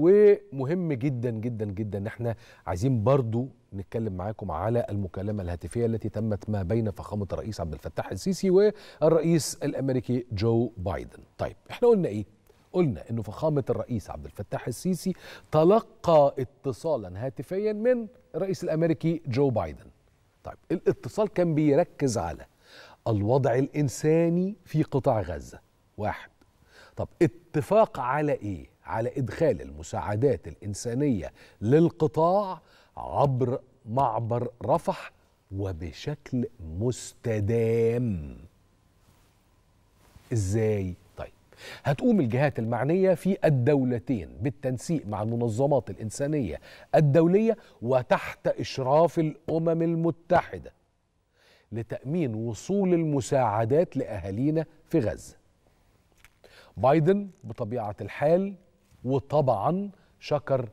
ومهم جدا جدا جدا ان احنا عايزين برضو نتكلم معاكم على المكالمه الهاتفيه التي تمت ما بين فخامه الرئيس عبد الفتاح السيسي والرئيس الامريكي جو بايدن. طيب احنا قلنا ايه؟ قلنا انه فخامه الرئيس عبد الفتاح السيسي تلقى اتصالا هاتفيا من الرئيس الامريكي جو بايدن. طيب الاتصال كان بيركز على الوضع الانساني في قطاع غزه واحد طب اتفاق على ايه على ادخال المساعدات الانسانيه للقطاع عبر معبر رفح وبشكل مستدام ازاي طيب هتقوم الجهات المعنيه في الدولتين بالتنسيق مع المنظمات الانسانيه الدوليه وتحت اشراف الامم المتحده لتامين وصول المساعدات لاهالينا في غزه بايدن بطبيعه الحال وطبعا شكر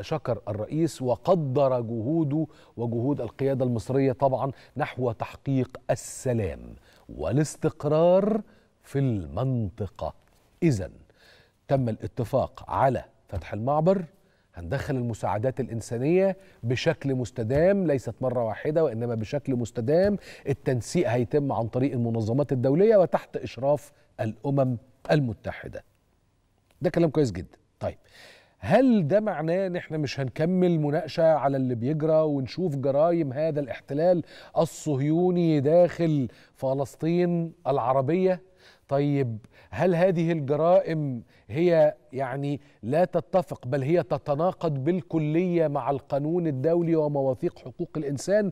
شكر الرئيس وقدر جهوده وجهود القياده المصريه طبعا نحو تحقيق السلام والاستقرار في المنطقه اذا تم الاتفاق على فتح المعبر هندخل المساعدات الإنسانية بشكل مستدام ليست مرة واحدة وإنما بشكل مستدام التنسيق هيتم عن طريق المنظمات الدولية وتحت إشراف الأمم المتحدة ده كلام كويس جدا طيب هل ده معناه ان احنا مش هنكمل مناقشه على اللي بيجرى ونشوف جرائم هذا الاحتلال الصهيوني داخل فلسطين العربيه طيب هل هذه الجرائم هي يعني لا تتفق بل هي تتناقض بالكليه مع القانون الدولي ومواثيق حقوق الانسان